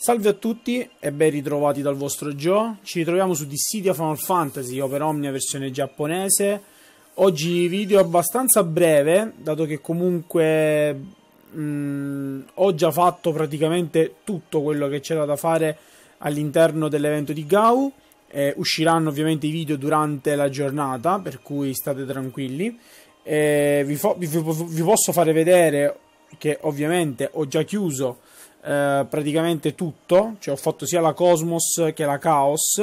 Salve a tutti e ben ritrovati dal vostro Joe. Ci ritroviamo su Dissidia Final Fantasy Opera Omnia versione giapponese. Oggi video abbastanza breve, dato che comunque mh, mm, ho già fatto praticamente tutto quello che c'era da fare all'interno dell'evento di Gau. Eh, usciranno ovviamente i video durante la giornata, per cui state tranquilli. Eh, vi, vi, vi posso fare vedere che ovviamente ho già chiuso eh, praticamente tutto, cioè ho fatto sia la Cosmos che la Chaos,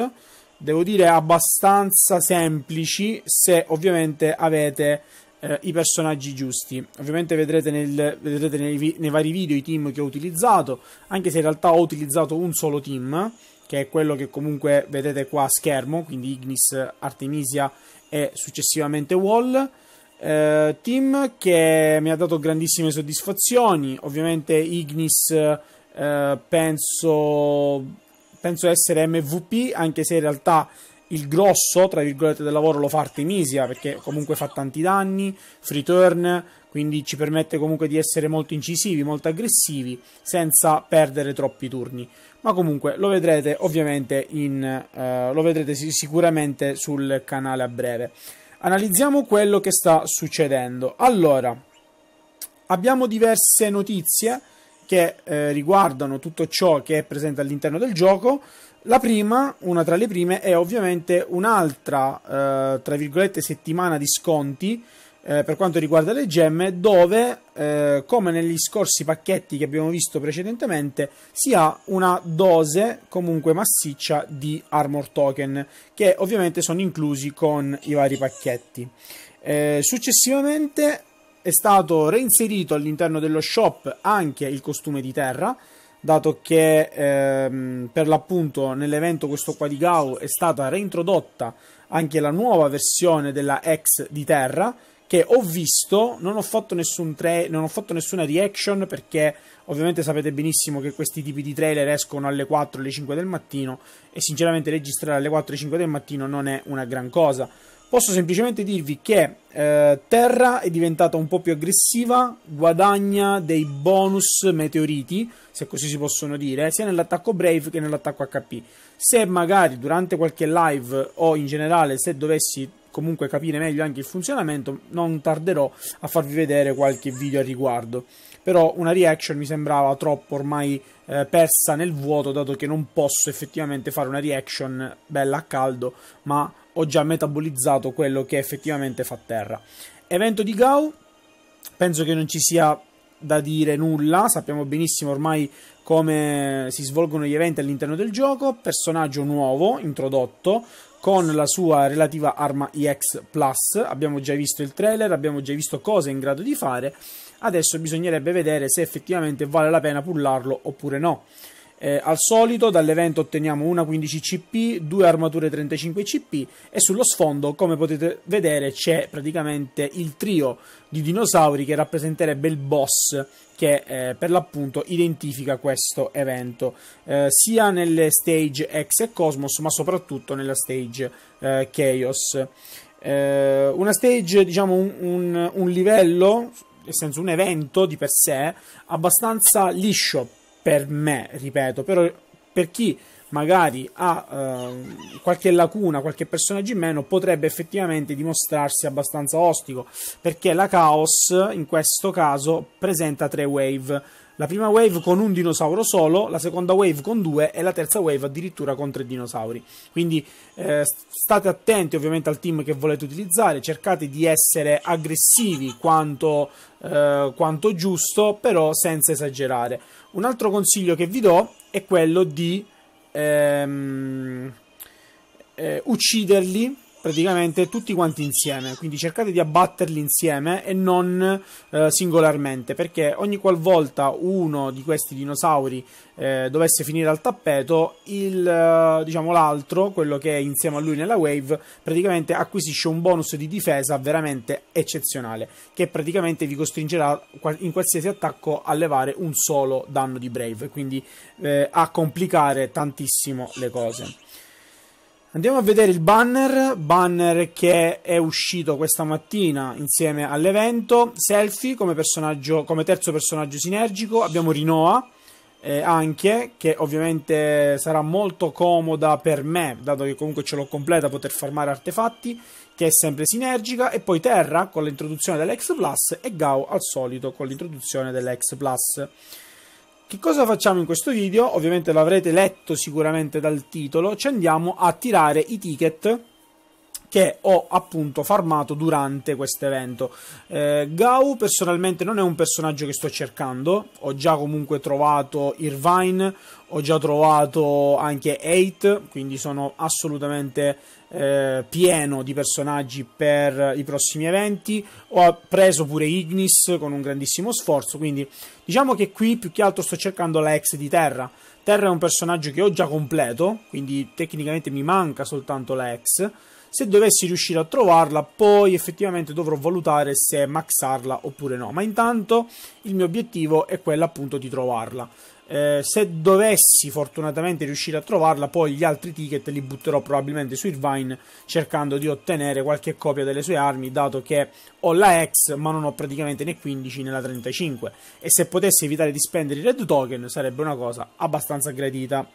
devo dire abbastanza semplici se ovviamente avete eh, i personaggi giusti. Ovviamente vedrete, nel, vedrete nei, nei, vari video i team che ho utilizzato, anche se in realtà ho utilizzato un solo team, che è quello che comunque vedete qua a schermo, quindi Ignis, Artemisia e successivamente Wall eh, team che mi ha dato grandissime soddisfazioni. Ovviamente Ignis eh, penso, penso essere MVP, anche se in realtà il grosso, tra virgolette, del lavoro lo fa Artemisia, perché comunque fa tanti danni, free turn, quindi ci permette comunque di essere molto incisivi, molto aggressivi, senza perdere troppi turni. Ma comunque lo vedrete ovviamente in, eh, lo vedrete sicuramente sul canale a breve. Analizziamo quello che sta succedendo. Allora, abbiamo diverse notizie che eh, riguardano tutto ciò che è presente all'interno del gioco. La prima, una tra le prime, è ovviamente un'altra, eh, tra virgolette, settimana di sconti eh, per quanto riguarda le gemme, dove, eh, come negli scorsi pacchetti che abbiamo visto precedentemente, si ha una dose comunque massiccia di armor token, che ovviamente sono inclusi con i vari pacchetti. Eh, successivamente è stato reinserito all'interno dello shop anche il costume di terra, dato che ehm, per l'appunto nell'evento questo qua di Gao è stata reintrodotta anche la nuova versione della X di terra, che ho visto, non ho fatto, nessun tra- non ho fatto nessuna reaction perché ovviamente sapete benissimo che questi tipi di trailer escono alle 4 alle 5 del mattino e sinceramente registrare alle 4 alle 5 del mattino non è una gran cosa. Posso semplicemente dirvi che eh, Terra è diventata un po' più aggressiva, guadagna dei bonus meteoriti, se così si possono dire, sia nell'attacco Brave che nell'attacco HP. Se magari durante qualche live o in generale se dovessi comunque capire meglio anche il funzionamento, non tarderò a farvi vedere qualche video al riguardo. Però una reaction mi sembrava troppo ormai eh, persa nel vuoto, dato che non posso effettivamente fare una reaction bella a caldo, ma ho già metabolizzato quello che effettivamente fa terra. Evento di Gau, penso che non ci sia da dire nulla, sappiamo benissimo ormai come si svolgono gli eventi all'interno del gioco, personaggio nuovo introdotto con la sua relativa arma EX Plus. Abbiamo già visto il trailer, abbiamo già visto cosa è in grado di fare. Adesso bisognerebbe vedere se effettivamente vale la pena pullarlo oppure no. Eh, al solito dall'evento otteniamo una 15 CP, due armature 35 CP e sullo sfondo come potete vedere c'è praticamente il trio di dinosauri che rappresenterebbe il boss che eh, per l'appunto identifica questo evento eh, sia nelle stage X e Cosmos ma soprattutto nella stage eh, Chaos. Eh, una stage, diciamo un, un, un livello, nel senso un evento di per sé abbastanza liscio per me, ripeto, però per chi magari ha eh, qualche lacuna, qualche personaggio in meno, potrebbe effettivamente dimostrarsi abbastanza ostico, perché la Chaos in questo caso presenta tre wave la prima wave con un dinosauro solo, la seconda wave con due e la terza wave addirittura con tre dinosauri. Quindi eh, state attenti ovviamente al team che volete utilizzare, cercate di essere aggressivi quanto, eh, quanto giusto, però senza esagerare. Un altro consiglio che vi do è quello di ehm, eh, ucciderli praticamente tutti quanti insieme, quindi cercate di abbatterli insieme e non eh, singolarmente, perché ogni qualvolta uno di questi dinosauri eh, dovesse finire al tappeto, il, eh, diciamo l'altro, quello che è insieme a lui nella wave, praticamente acquisisce un bonus di difesa veramente eccezionale, che praticamente vi costringerà in qualsiasi attacco a levare un solo danno di Brave, quindi eh, a complicare tantissimo le cose. Andiamo a vedere il banner, banner che è uscito questa mattina insieme all'evento, Selfie come, come, terzo personaggio sinergico, abbiamo Rinoa eh, anche, che ovviamente sarà molto comoda per me, dato che comunque ce l'ho completa poter farmare artefatti, che è sempre sinergica, e poi Terra con l'introduzione dell'X Plus e Gao al solito con l'introduzione dell'X Plus. Che cosa facciamo in questo video? Ovviamente l'avrete letto sicuramente dal titolo, ci andiamo a tirare i ticket che ho appunto farmato durante questo evento. Eh, Gau personalmente non è un personaggio che sto cercando, ho già comunque trovato Irvine, ho già trovato anche 8, quindi sono assolutamente eh, pieno di personaggi per i prossimi eventi. Ho preso pure Ignis con un grandissimo sforzo, quindi diciamo che qui più che altro sto cercando la ex di Terra. Terra è un personaggio che ho già completo, quindi tecnicamente mi manca soltanto la ex. Se dovessi riuscire a trovarla, poi effettivamente dovrò valutare se maxarla oppure no. Ma intanto il mio obiettivo è quello appunto di trovarla. Eh, se dovessi fortunatamente riuscire a trovarla, poi gli altri ticket li butterò probabilmente su Irvine cercando di ottenere qualche copia delle sue armi, dato che ho la X ma non ho praticamente né 15 né la 35. E se potessi evitare di spendere i red token sarebbe una cosa abbastanza gradita.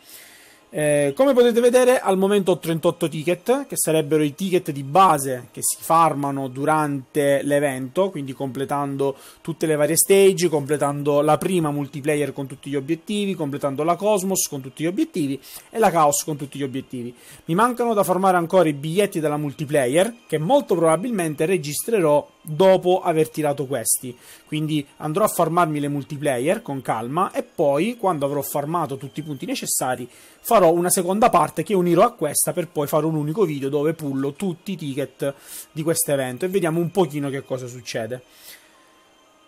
Eh, come potete vedere al momento ho 38 ticket, che sarebbero i ticket di base che si farmano durante l'evento, quindi completando tutte le varie stage, completando la prima multiplayer con tutti gli obiettivi, completando la Cosmos con tutti gli obiettivi e la Chaos con tutti gli obiettivi. Mi mancano da formare ancora i biglietti della multiplayer, che molto probabilmente registrerò dopo aver tirato questi. Quindi andrò a farmarmi le multiplayer con calma e poi, quando avrò farmato tutti i punti necessari, farò una seconda parte che unirò a questa per poi fare un unico video dove pullo tutti i ticket di questo evento e vediamo un pochino che cosa succede.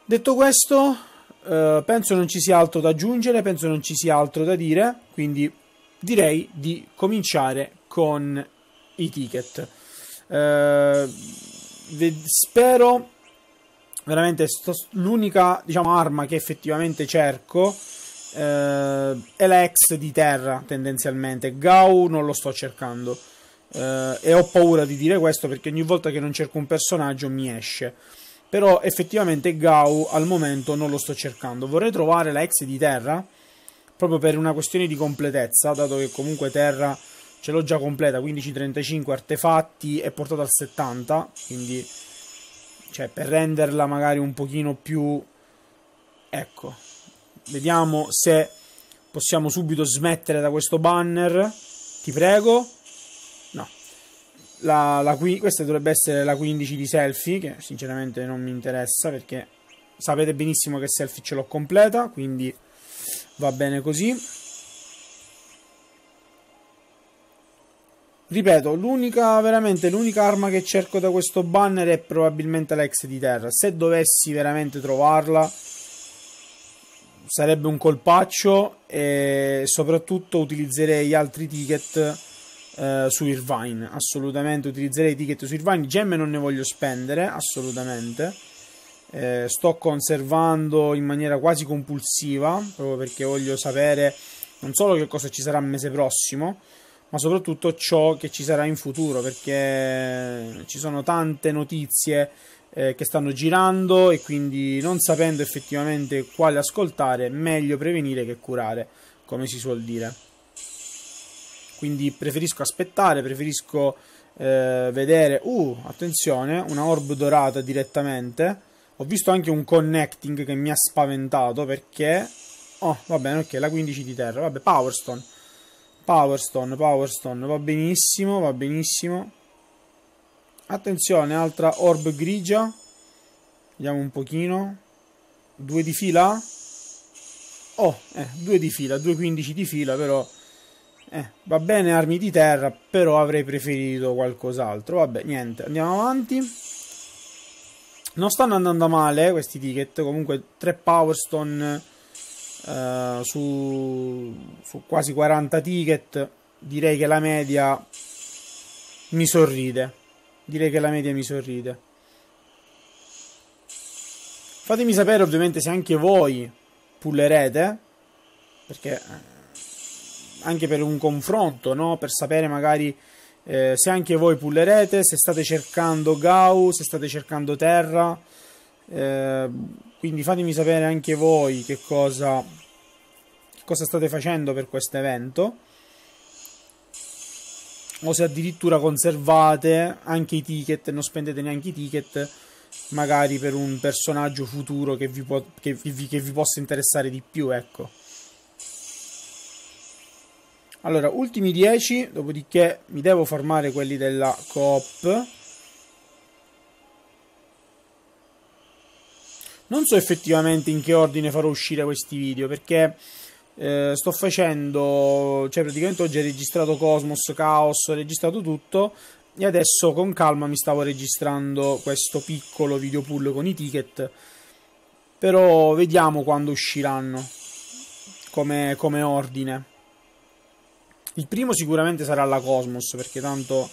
Detto questo, eh, penso non ci sia altro da aggiungere, penso non ci sia altro da dire, quindi direi di cominciare con i ticket. Eh, spero veramente l'unica diciamo, arma che effettivamente cerco eh, è la ex di terra tendenzialmente. Gau non lo sto cercando. Eh, e ho paura di dire questo perché ogni volta che non cerco un personaggio mi esce. Però effettivamente Gau al momento non lo sto cercando. Vorrei trovare la ex di terra proprio per una questione di completezza, dato che comunque terra ce l'ho già completa, 15-35 artefatti e portata al 70, quindi cioè, per renderla magari un pochino più... ecco, Vediamo se possiamo subito smettere da questo banner. Ti prego. No. La, la questa dovrebbe essere la 15 di selfie, che sinceramente non mi interessa perché sapete benissimo che selfie ce l'ho completa, quindi va bene così. Ripeto, l'unica veramente l'unica arma che cerco da questo banner è probabilmente l'ex di terra. Se dovessi veramente trovarla, sarebbe un colpaccio e soprattutto utilizzerei altri ticket eh, su Irvine. Assolutamente utilizzerei ticket su Irvine. Gemme non ne voglio spendere, assolutamente. Eh, sto conservando in maniera quasi compulsiva, proprio perché voglio sapere non solo che cosa ci sarà il mese prossimo, ma soprattutto ciò che ci sarà in futuro, perché ci sono tante notizie eh, che stanno girando e quindi non sapendo effettivamente quale ascoltare, meglio prevenire che curare, come si suol dire. Quindi preferisco aspettare, preferisco eh, vedere, uh, attenzione, una orb dorata direttamente. Ho visto anche un connecting che mi ha spaventato perché... Oh, va bene, ok, la 15 di terra, vabbè, Stone, Power Stone, va benissimo, va benissimo. Attenzione, altra orb grigia. Vediamo un pochino. Due di fila. Oh, eh, due di fila, due quindici di fila, però... Eh, va bene armi di terra, però avrei preferito qualcos'altro. Vabbè, niente, andiamo avanti. Non stanno andando male eh, questi ticket, comunque tre Power Stone eh, su, su quasi 40 ticket. Direi che la media mi sorride direi che la media mi sorride. Fatemi sapere ovviamente se anche voi pullerete, perché eh, anche per un confronto, no? per sapere magari eh, se anche voi pullerete, se state cercando Gau, se state cercando Terra. Eh, quindi fatemi sapere anche voi che cosa, che cosa state facendo per questo evento o se addirittura conservate anche i ticket, non spendete neanche i ticket magari per un personaggio futuro che vi, può, che vi, che vi possa interessare di più, ecco. Allora, ultimi 10, dopodiché mi devo formare quelli della coop. Non so effettivamente in che ordine farò uscire questi video, perché eh, sto facendo, cioè praticamente oggi ho registrato Cosmos, Chaos, ho registrato tutto e adesso con calma mi stavo registrando questo piccolo video pull con i ticket, però vediamo quando usciranno come, come ordine. Il primo sicuramente sarà la Cosmos perché tanto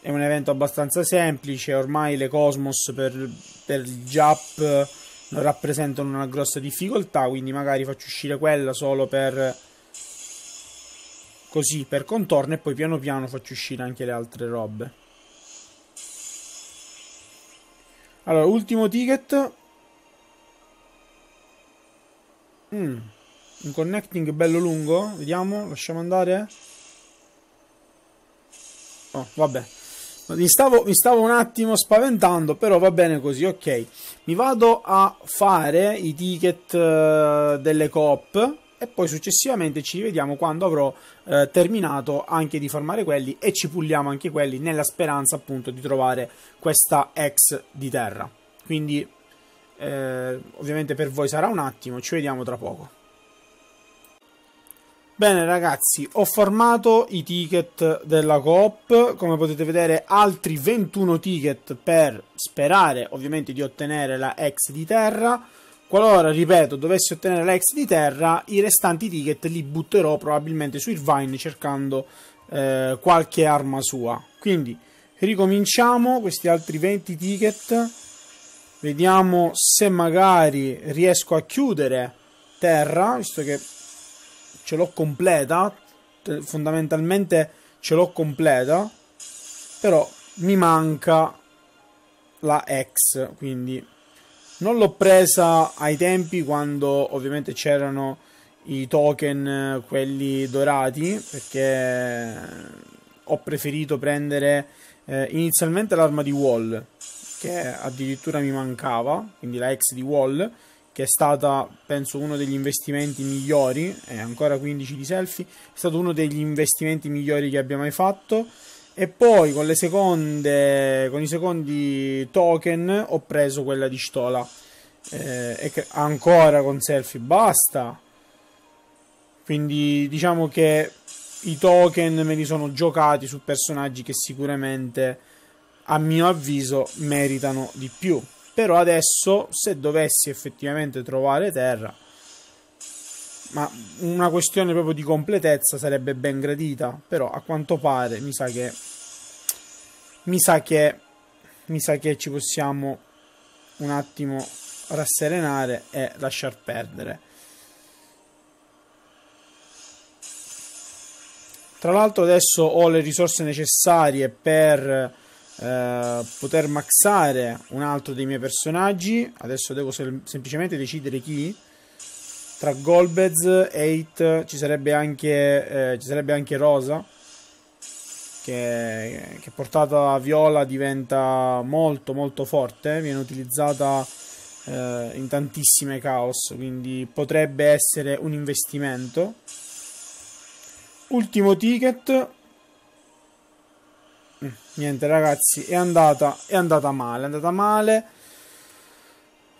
è un evento abbastanza semplice, ormai le Cosmos per, per il Jap rappresentano una grossa difficoltà, quindi magari faccio uscire quella solo per così per contorno e poi piano piano faccio uscire anche le altre robe. Allora, ultimo ticket. Mm, un connecting bello lungo, vediamo, lasciamo andare. Oh, vabbè. Mi stavo, mi stavo, un attimo spaventando, però va bene così, ok. Mi vado a fare i ticket eh, delle coop e poi successivamente ci rivediamo quando avrò eh, terminato anche di farmare quelli e ci puliamo anche quelli nella speranza appunto di trovare questa ex di terra. Quindi eh, ovviamente per voi sarà un attimo, ci vediamo tra poco. Bene ragazzi, ho formato i ticket della Coop, come potete vedere altri 21 ticket per sperare ovviamente di ottenere la X di terra. Qualora, ripeto, dovessi ottenere la X di terra, i restanti ticket li butterò probabilmente su Irvine cercando eh, qualche arma sua. Quindi ricominciamo questi altri 20 ticket, vediamo se magari riesco a chiudere terra, visto che ce l'ho completa, fondamentalmente ce l'ho completa, però mi manca la X, quindi non l'ho presa ai tempi quando ovviamente c'erano i token eh, quelli dorati perché ho preferito prendere eh, inizialmente l'arma di Wall che addirittura mi mancava, quindi la X di Wall che è stata penso uno degli investimenti migliori, è ancora 15 di selfie, è stato uno degli investimenti migliori che abbia mai fatto e poi con, le seconde, con i secondi token ho preso quella di Stola eh, e che, ancora con selfie basta quindi diciamo che i token me li sono giocati su personaggi che sicuramente a mio avviso meritano di più però adesso, se dovessi effettivamente trovare terra, ma una questione proprio di completezza sarebbe ben gradita. Però a quanto pare mi sa che. Mi sa che. Mi sa che ci possiamo un attimo rasserenare e lasciar perdere. Tra l'altro adesso ho le risorse necessarie per eh, poter maxare un altro dei miei personaggi. Adesso devo sem semplicemente decidere chi. Tra Golbez e 8 ci sarebbe anche, eh, ci sarebbe anche Rosa. Che, che portata a viola diventa molto molto forte. Viene utilizzata eh, in tantissime caos. Quindi potrebbe essere un investimento. Ultimo ticket niente ragazzi, è andata, è andata male, è andata male.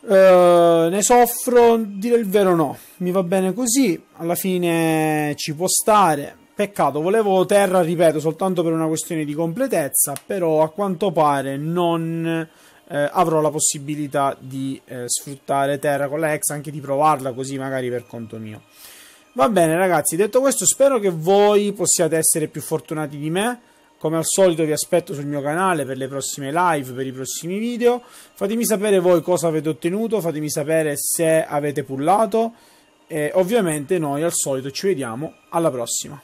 Uh, ne soffro, dire il vero no, mi va bene così, alla fine ci può stare. Peccato, volevo terra, ripeto, soltanto per una questione di completezza, però a quanto pare non eh, avrò la possibilità di eh, sfruttare terra con la ex, anche di provarla così magari per conto mio. Va bene ragazzi, detto questo spero che voi possiate essere più fortunati di me, come al solito vi aspetto sul mio canale per le prossime live, per i prossimi video. Fatemi sapere voi cosa avete ottenuto, fatemi sapere se avete pullato e ovviamente noi al solito ci vediamo alla prossima.